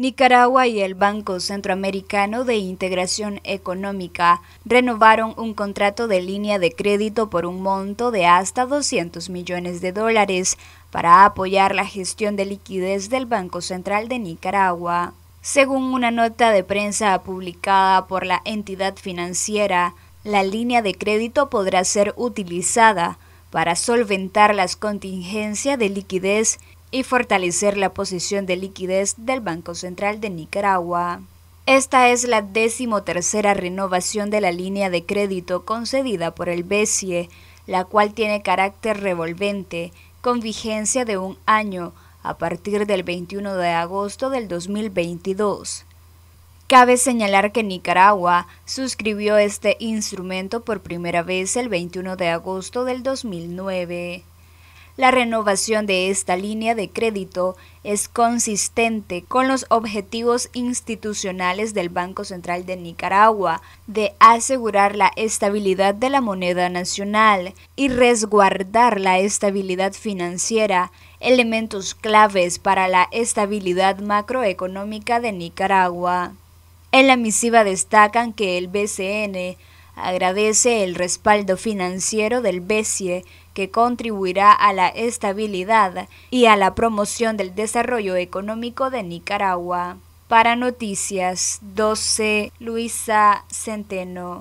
Nicaragua y el Banco Centroamericano de Integración Económica renovaron un contrato de línea de crédito por un monto de hasta 200 millones de dólares para apoyar la gestión de liquidez del Banco Central de Nicaragua. Según una nota de prensa publicada por la entidad financiera, la línea de crédito podrá ser utilizada para solventar las contingencias de liquidez y fortalecer la posición de liquidez del Banco Central de Nicaragua. Esta es la decimotercera renovación de la línea de crédito concedida por el BESIE, la cual tiene carácter revolvente, con vigencia de un año a partir del 21 de agosto del 2022. Cabe señalar que Nicaragua suscribió este instrumento por primera vez el 21 de agosto del 2009. La renovación de esta línea de crédito es consistente con los objetivos institucionales del Banco Central de Nicaragua de asegurar la estabilidad de la moneda nacional y resguardar la estabilidad financiera, elementos claves para la estabilidad macroeconómica de Nicaragua. En la misiva destacan que el BCN agradece el respaldo financiero del BESIE que contribuirá a la estabilidad y a la promoción del desarrollo económico de Nicaragua. Para Noticias 12, Luisa Centeno.